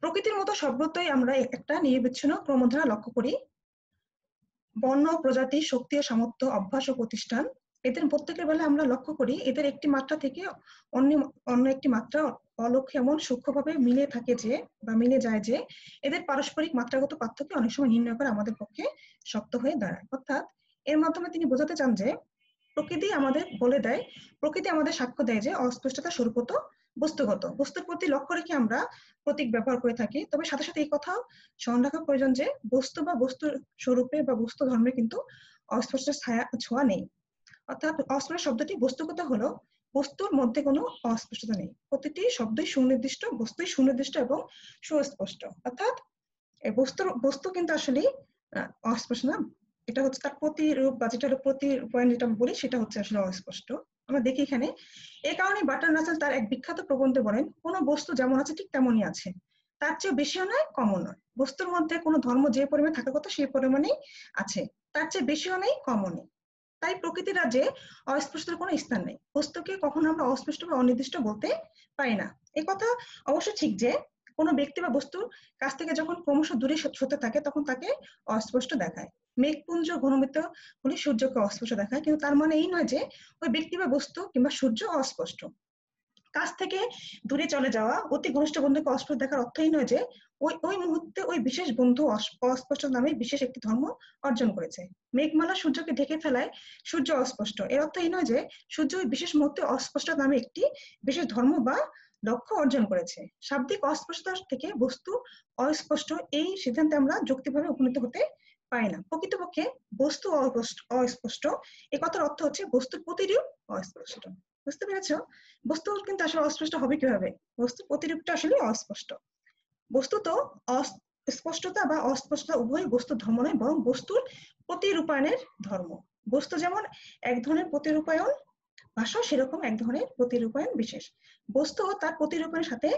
প্রকৃতির মতো সর্বত্রই আমরা একটা নিরবিচ্ছিন্ন ক্রমধারা লক্ষ্য করি বর্ণ প্রজাতি শক্তি ও সামর্থ্য অভ্যাস ও প্রতিষ্ঠান এদের প্রত্যেকের বেলা আমরা লক্ষ্য করি এদের একটি মাত্রা থেকে অন্য অন্য একটি মাত্রা অলক্ষ্যে এমন সূক্ষ্মভাবে মিলে থাকে যে বা মিলে যায় যে এদের পারস্পরিক মাত্রাগত পার্থক্য অনেক সময় নির্ণয় করা আমাদের পক্ষে শক্ত হয়ে দাঁড়ায় অর্থাৎ এর মাধ্যমে তিনি বোঝাতে চান যে প্রকৃতি আমাদের বলে দেয় প্রকৃতি আমাদের সাক্ষ্য দেয় যে অস্পষ্টতা স্বরূপত বস্তুগত বস্তুর প্রতি লক্ষ্য রেখে আমরা প্রতীক ব্যবহার করে থাকি তবে সাথে সাথে এই কথাও স্মরণ রাখা প্রয়োজন যে বস্তু বা বস্তুর স্বরূপে বা বস্তু ধর্মে কিন্তু অস্পষ্ট ছায়া ছোঁয়া নেই অর্থাৎ অস্পষ্ট শব্দটি বস্তুগত হলো বস্তুর মধ্যে কোনো অস্পষ্টতা নেই প্রতিটি শব্দই সুনির্দিষ্ট বস্তুই সুনির্দিষ্ট এবং সুস্পষ্ট অর্থাৎ বস্তুর বস্তু কিন্তু আসলে অস্পষ্ট না এটা হচ্ছে তার প্রতিরূপ বা যেটা প্রতি পয়েন্ট যেটা আমি বলি সেটা হচ্ছে আসলে অস্পষ্ট আমরা দেখি এখানে এ কারণে বাটার রাসেল তার এক বিখ্যাত প্রবন্ধে বলেন কোনো বস্তু যেমন আছে ঠিক তেমনই আছে তার চেয়ে বেশিও নয় কমও নয় বস্তুর মধ্যে কোনো ধর্ম যে পরিমাণে থাকার কথা সেই পরিমাণেই আছে তার চেয়ে বেশিও নেই কমও নেই তাই প্রকৃতি রাজ্যে অস্পষ্টের কোনো স্থান নেই বস্তুকে কখনো আমরা অস্পষ্ট বা অনির্দিষ্ট বলতে পারি না এ কথা অবশ্য ঠিক যে কোনো ব্যক্তি বা বস্তুর কাছ থেকে যখন ক্রমশ দূরে হতে থাকে তখন তাকে অস্পষ্ট দেখায় মেঘপুঞ্জ ঘনমিত গুলি সূর্যকে অস্পষ্ট দেখায় কিন্তু তার মানে এই নয় যে ওই ব্যক্তি বা বস্তু কিংবা সূর্য অস্পষ্ট কাছ থেকে দূরে চলে যাওয়া অতি ঘনিষ্ঠ বন্ধুকে অস্পষ্ট দেখার অর্থই নয় যে ওই ওই মুহূর্তে ওই বিশেষ বন্ধু অস্পষ্ট নামে বিশেষ একটি ধর্ম অর্জন করেছে মেঘমালা সূর্যকে ঢেকে ফেলায় সূর্য অস্পষ্ট এর অর্থ এই নয় যে সূর্য ওই বিশেষ মুহূর্তে অস্পষ্ট নামে একটি বিশেষ ধর্ম বা লক্ষ্য অর্জন করেছে শাব্দিক অস্পষ্টতা থেকে বস্তু অস্পষ্ট এই সিদ্ধান্তে আমরা যুক্তিভাবে উপনীত হতে পারি না প্রকৃতপক্ষে বস্তু অস্পষ্ট এ কথার অর্থ হচ্ছে বস্তুর প্রতিরূপ অস্পষ্ট বুঝতে পেরেছ বস্তু কিন্তু আসলে অস্পষ্ট হবে কিভাবে বস্তুর প্রতিরূপটা আসলে অস্পষ্ট বস্তুত স্পষ্টতা বা অস্পষ্টতা উভয় বস্তু ধর্ম নয় বরং বস্তুর প্রতিরূপায়ণের ধর্ম বস্তু যেমন এক ধরনের প্রতিরূপায়ণ ভাষা সেরকম এক ধরনের প্রতিরূপায়ণ বিশেষ বস্তু তার প্রতিরূপায়ণের সাথে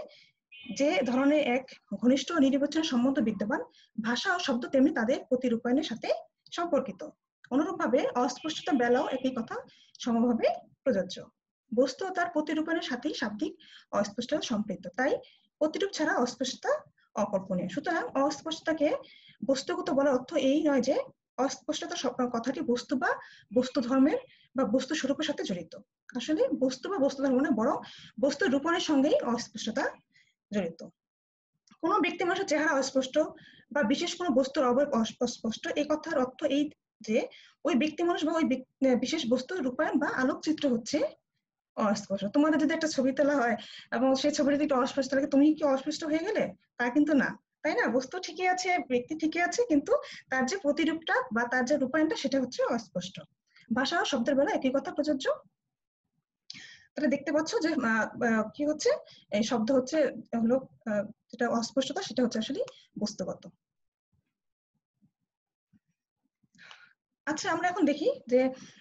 যে ধরনের এক ঘনিষ্ঠ নির্বাচন সম্বন্ধ বিদ্যমান ভাষা ও শব্দ তেমনি তাদের প্রতিরূপায়ণের সাথে সম্পর্কিত অনুরূপভাবে অস্পষ্টতা বেলাও একই কথা সমভাবে প্রযোজ্য বস্তু তার প্রতিরূপণের সাথেই শাব্দিক অস্পষ্টতা সম্পৃক্ত তাই প্রতিরূপ ছাড়া অস্পষ্টতা অকল্পনীয় সুতরাং অস্পষ্টতাকে বস্তুগত বলার অর্থ এই নয় যে অস্পষ্টতা কথাটি বস্তু বা বস্তু ধর্মের বা বস্তু স্বরূপের সাথে জড়িত আসলে বস্তু বা বস্তু ধর্ম বড় বরং বস্তুর রূপণের সঙ্গেই অস্পষ্টতা জড়িত কোনো ব্যক্তি মানুষের চেহারা অস্পষ্ট বা বিশেষ কোনো বস্তুর অবয়ব অস্পষ্ট এই কথার অর্থ এই যে ওই ব্যক্তি মানুষ বা ওই বিশেষ বস্তুর রূপায়ণ বা আলোকচিত্র হচ্ছে অস্পষ্ট তোমাদের যদি একটা ছবি তোলা হয় এবং সেই ছবিটা যদি অস্পষ্ট লাগে তুমি কি অস্পষ্ট হয়ে গেলে তা কিন্তু না তাই না বস্তু ঠিকই আছে ব্যক্তি ঠিকই আছে কিন্তু তার যে প্রতিরূপটা বা তার যে রূপায়ণটা সেটা হচ্ছে অস্পষ্ট ভাষা শব্দের বেলা একই কথা প্রযোজ্য তাহলে দেখতে পাচ্ছ যে কি হচ্ছে এই শব্দ হচ্ছে হলো যেটা অস্পষ্টতা সেটা হচ্ছে আসলে বস্তুগত আচ্ছা আমরা এখন দেখি যে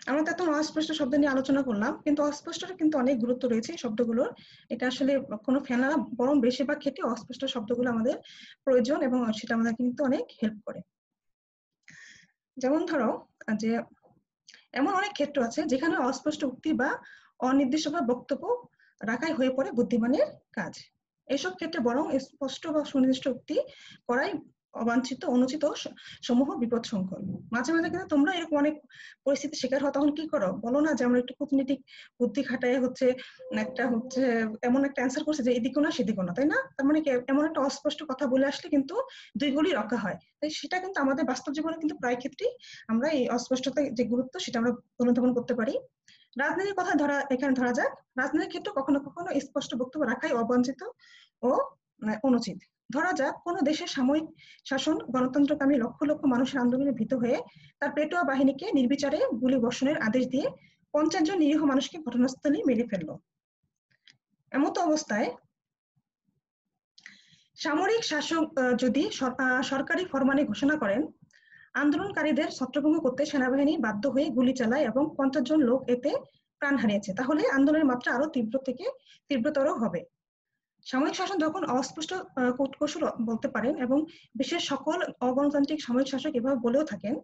আমরা তো এখন অস্পষ্ট শব্দ নিয়ে আলোচনা করলাম কিন্তু অস্পষ্টটা কিন্তু অনেক গুরুত্ব রয়েছে শব্দগুলোর এটা আসলে কোনো ফেনা বরং বেশিরভাগ ক্ষেত্রে অস্পষ্ট শব্দগুলো আমাদের প্রয়োজন এবং সেটা আমাদের কিন্তু অনেক হেল্প করে যেমন ধরো যে এমন অনেক ক্ষেত্র আছে যেখানে অস্পষ্ট উক্তি বা অনির্দিষ্ট বা বক্তব্য রাখাই হয়ে পড়ে বুদ্ধিমানের কাজ এসব ক্ষেত্রে বরং স্পষ্ট বা সুনির্দিষ্ট উক্তি করাই অবাঞ্ছিত অনুচিত সমূহ বিপদ সংকল মাঝে মাঝে কিন্তু তোমরা এরকম অনেক পরিস্থিতি শিকার হওয়া তখন কি করো বলো না যে আমরা একটু কূটনীতিক বুদ্ধি খাটায় হচ্ছে একটা হচ্ছে এমন একটা অ্যান্সার করছে যে এদিকেও না সেদিকেও না তাই না তার মানে এমন একটা অস্পষ্ট কথা বলে আসলে কিন্তু দুইগুলি রক্ষা হয় তাই সেটা কিন্তু আমাদের বাস্তব জীবনে কিন্তু প্রায় ক্ষেত্রেই আমরা এই অস্পষ্টতা যে গুরুত্ব সেটা আমরা অনুধাবন করতে পারি রাজনীতির কথা ধরা এখানে ধরা যাক রাজনীতির ক্ষেত্রে কখনো কখনো স্পষ্ট বক্তব্য রাখাই অবাঞ্ছিত ও মানে অনুচিত ধরা যাক কোনো দেশের সাময়িক শাসন গণতন্ত্রকামী লক্ষ লক্ষ মানুষের আন্দোলনে ভীত হয়ে তার পেটোয়া বাহিনীকে নির্বিচারে গুলি বর্ষণের আদেশ দিয়ে পঞ্চাশ জন নিরীহ মানুষকে ঘটনাস্থলে মেরে ফেলল এমতো অবস্থায় সামরিক শাসক যদি সরকারি ফরমানে ঘোষণা করেন আন্দোলনকারীদের ছত্রভঙ্গ করতে সেনাবাহিনী বাধ্য হয়ে গুলি চালায় এবং পঞ্চাশ জন লোক এতে প্রাণ হারিয়েছে তাহলে আন্দোলনের মাত্রা আরো তীব্র থেকে তীব্রতর হবে সামরিক শাসন যখন অস্পষ্ট কৌশল বলতে পারেন এবং বিশ্বের সকল অগণতান্ত্রিক সামরিক শাসক এভাবে বলেও থাকেন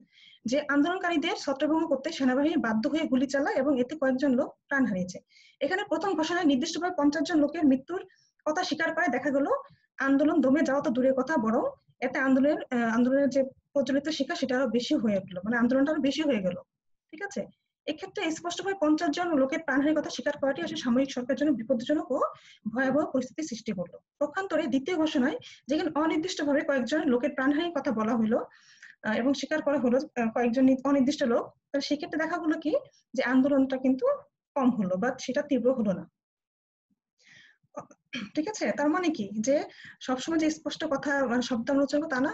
যে আন্দোলনকারীদের ছত্রভঙ্গ করতে সেনাবাহিনী বাধ্য হয়ে গুলি চালায় এবং এতে কয়েকজন লোক প্রাণ হারিয়েছে এখানে প্রথম ঘোষণায় নির্দিষ্টভাবে পঞ্চাশ জন লোকের মৃত্যুর কথা স্বীকার করে দেখা গেল আন্দোলন দমে যাওয়া তো দূরের কথা বরং এতে আন্দোলনের আন্দোলনের যে প্রচলিত শিক্ষা সেটা আরো বেশি হয়ে উঠলো মানে আন্দোলনটা আরো বেশি হয়ে গেল ঠিক আছে এক্ষেত্রে স্পষ্টভাবে পঞ্চাশ জন লোকের প্রাণহানির কথা স্বীকার করাটি আসলে সামরিক সরকারের জন্য বিপদজনক ও ভয়াবহ পরিস্থিতি সৃষ্টি করলো পক্ষান্তরে দ্বিতীয় ঘোষণায় যেখানে অনির্দিষ্টভাবে কয়েকজন লোকের প্রাণহানির কথা বলা হলো এবং স্বীকার করা হলো কয়েকজন অনির্দিষ্ট লোক তাহলে সেক্ষেত্রে দেখা গেলো কি যে আন্দোলনটা কিন্তু কম হলো বা সেটা তীব্র হলো না ঠিক আছে তার মানে কি যে সবসময় যে স্পষ্ট কথা মানে শব্দ আমরা তা না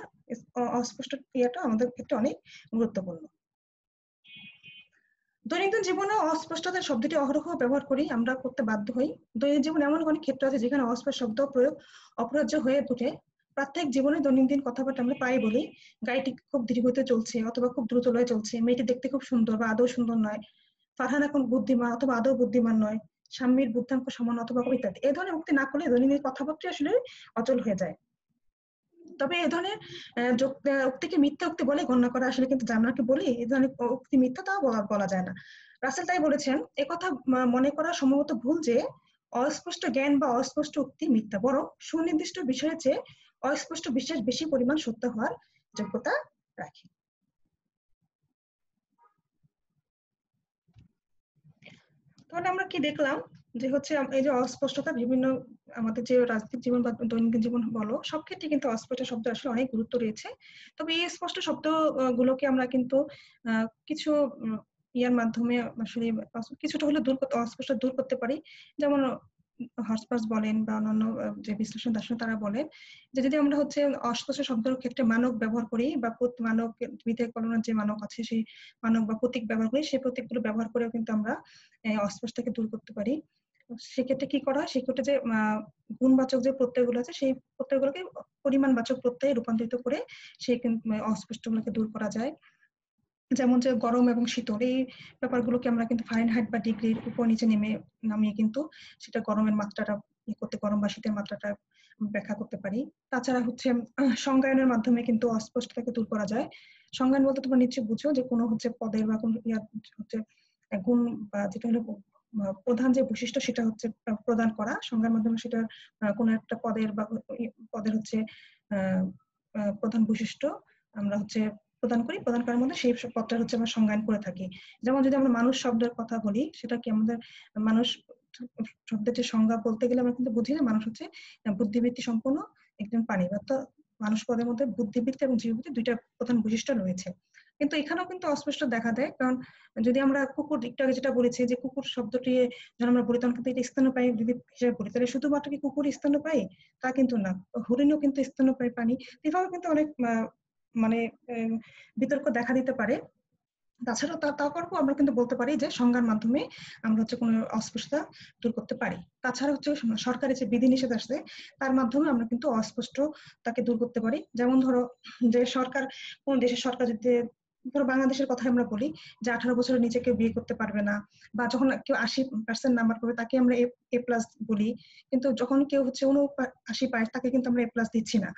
অস্পষ্ট ক্রিয়াটা আমাদের ক্ষেত্রে অনেক গুরুত্বপূর্ণ দৈনন্দিন জীবনে অস্পষ্টতা শব্দটি অহরহ ব্যবহার করি আমরা করতে বাধ্য হই দৈনিক জীবনে এমন অনেক ক্ষেত্র আছে যেখানে অস্পষ্ট শব্দ প্রয়োগ অপরাহ্য হয়ে ওঠে প্রত্যেক জীবনে দৈনন্দিন কথাবার্তা আমরা প্রায় বলি গাড়িটি খুব দীর্ঘতে চলছে অথবা খুব দ্রুত লয়ে চলছে মেয়েটি দেখতে খুব সুন্দর বা আদৌ সুন্দর নয় ফারহান এখন বুদ্ধিমান অথবা আদৌ বুদ্ধিমান নয় স্বামীর বুদ্ধাঙ্ক সমান অথবা ইত্যাদি এই ধরনের উক্তি না করলে দৈনন্দিন কথাবার্তা আসলে অচল হয়ে যায় তবে এ ধরনের উক্তিকে মিথ্যা উক্তি বলে গণ্য করা আসলে কিন্তু আমরা বলি এ ধরনের উক্তি মিথ্যা তাও বলা যায় না রাসেল তাই বলেছেন একথা মনে করা সম্ভবত ভুল যে অস্পষ্ট জ্ঞান বা অস্পষ্ট উক্তি মিথ্যা বরং সুনির্দিষ্ট বিষয়ের চেয়ে অস্পষ্ট বিশ্বাস বেশি পরিমাণ সত্য হওয়ার যোগ্যতা রাখে তাহলে আমরা কি দেখলাম যে হচ্ছে এই যে অস্পষ্টতা বিভিন্ন আমাদের যে রাজনৈতিক জীবন বা দৈনন্দিন জীবন বলো সব ক্ষেত্রে কিন্তু অস্পষ্ট শব্দ আসলে অনেক গুরুত্ব রয়েছে তবে এই স্পষ্ট শব্দ গুলোকে আমরা কিন্তু কিছু ইয়ার মাধ্যমে আসলে কিছুটা হলে দূর অস্পষ্ট দূর করতে পারি যেমন হসপাস বলেন বা অন্যান্য যে বিশ্লেষণ দার্শনিক তারা বলেন যে যদি আমরা হচ্ছে অস্পষ্ট শব্দের ক্ষেত্রে মানব ব্যবহার করি বা মানব বিধেয় কলনার যে মানব আছে সেই মানব বা প্রতীক ব্যবহার করি সেই প্রতীকগুলো ব্যবহার করেও কিন্তু আমরা অস্পষ্টকে দূর করতে পারি সেক্ষেত্রে কি করা হয় সেক্ষেত্রে যে গুণবাচক যে প্রত্যয়গুলো আছে সেই প্রত্যয়গুলোকে পরিমাণবাচক প্রত্যয়ে রূপান্তরিত করে সেই গুলোকে দূর করা যায় যেমন যে গরম এবং শীতল এই ব্যাপারগুলোকে আমরা কিন্তু ফাইন হাইট বা ডিগ্রির উপর নিচে নেমে নামিয়ে কিন্তু সেটা গরমের মাত্রাটা করতে গরম বা শীতের মাত্রাটা ব্যাখ্যা করতে পারি তাছাড়া হচ্ছে সংজ্ঞায়নের মাধ্যমে কিন্তু অস্পষ্টতাকে দূর করা যায় সংজ্ঞায়ন বলতে তোমরা নিশ্চয়ই বুঝো যে কোনো হচ্ছে পদের বা কোন ইয়ার হচ্ছে গুণ বা যেটা হলো প্রধান যে বৈশিষ্ট্য সেটা হচ্ছে প্রদান করা সংজ্ঞার মাধ্যমে সেটা কোনো একটা পদের বা পদের হচ্ছে প্রধান বৈশিষ্ট্য আমরা হচ্ছে প্রদান করি প্রদান করার মধ্যে সেই পদটা হচ্ছে আমরা সংজ্ঞায়ন করে থাকি যেমন যদি আমরা মানুষ শব্দের কথা বলি সেটা কি আমাদের মানুষ শব্দের যে সংজ্ঞা বলতে গেলে আমরা কিন্তু বুঝি যে মানুষ হচ্ছে বুদ্ধিবৃত্তি সম্পন্ন একজন প্রাণী অর্থাৎ মানুষ পদের মধ্যে বুদ্ধিবৃত্তি এবং জীববৃত্তি দুইটা প্রধান বৈশিষ্ট্য রয়েছে কিন্তু এখানেও কিন্তু অস্পষ্ট দেখা দেয় কারণ যদি আমরা কুকুর একটু আগে যেটা বলেছি যে কুকুর শব্দটি যখন আমরা বলি তখন কিন্তু এটা স্তন্যপায়ী যদি হিসেবে বলি তাহলে শুধুমাত্র কি কুকুর স্তন্যপায়ী তা কিন্তু না হরিণও কিন্তু স্তন্যপায়ী প্রাণী এভাবে কিন্তু অনেক মানে বিতর্ক দেখা দিতে পারে তাছাড়া তা তা করবো আমরা কিন্তু বলতে পারি যে সংজ্ঞার মাধ্যমে আমরা হচ্ছে কোনো অস্পষ্টতা দূর করতে পারি তাছাড়া হচ্ছে সরকারের যে বিধিনিষেধ আসছে তার মাধ্যমে আমরা কিন্তু অস্পষ্টতাকে দূর করতে পারি যেমন ধরো যে সরকার কোন দেশের সরকার যদি ধরো বাংলাদেশের কথা আমরা বলি যে আঠারো বছরের নিচে কেউ বিয়ে করতে পারবে না বা যখন কেউ আশি পার্সেন্ট নাম্বার পাবে তাকে আমরা এ প্লাস বলি কিন্তু যখন কেউ হচ্ছে অন্য আশি পায় তাকে কিন্তু আমরা এ প্লাস দিচ্ছি না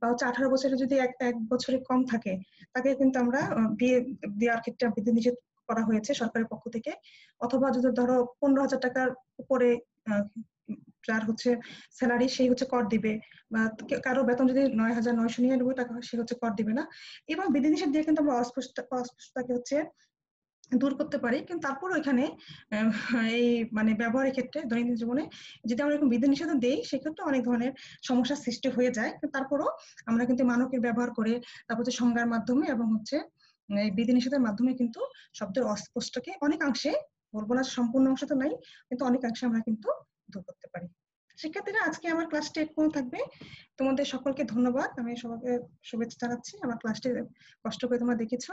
বা হচ্ছে আঠারো বছরে যদি এক এক বছরে কম থাকে তাকে কিন্তু আমরা বিয়ে দেওয়ার ক্ষেত্রে বিধি নিষেধ করা হয়েছে সরকারের পক্ষ থেকে অথবা যদি ধরো পনেরো হাজার টাকার উপরে যার হচ্ছে স্যালারি সেই হচ্ছে কর দিবে বা কারো বেতন যদি নয় হাজার নয়শো নিরানব্বই টাকা সে হচ্ছে কর দিবে না এবং বিধিনিষেধ দিয়ে কিন্তু আমরা অস্পষ্টতাকে হচ্ছে দূর করতে পারি কিন্তু তারপর ওইখানে এই মানে ব্যবহারের ক্ষেত্রে দৈনন্দিন জীবনে যদি আমরা এরকম বিধি নিষেধ দিই সেক্ষেত্রে অনেক ধরনের সমস্যার সৃষ্টি হয়ে যায় তারপরও আমরা কিন্তু মানকের ব্যবহার করে তারপর হচ্ছে সংজ্ঞার মাধ্যমে এবং হচ্ছে বিধি নিষেধের মাধ্যমে কিন্তু শব্দের অস্পষ্টকে অনেকাংশে বলবো না সম্পূর্ণ অংশ তো নাই কিন্তু অনেকাংশে আমরা কিন্তু দূর করতে পারি শিক্ষার্থীরা আজকে আমার ক্লাসটি এরকম থাকবে তোমাদের সকলকে ধন্যবাদ আমি সবাইকে শুভেচ্ছা জানাচ্ছি আমার ক্লাসটি কষ্ট করে তোমরা দেখেছো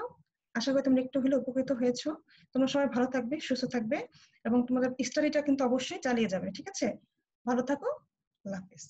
আশা করি তোমরা একটু হলে উপকৃত হয়েছো তোমরা সবাই ভালো থাকবে সুস্থ থাকবে এবং তোমাদের স্টাডিটা কিন্তু অবশ্যই চালিয়ে যাবে ঠিক আছে ভালো থাকো আল্লাহ হাফিজ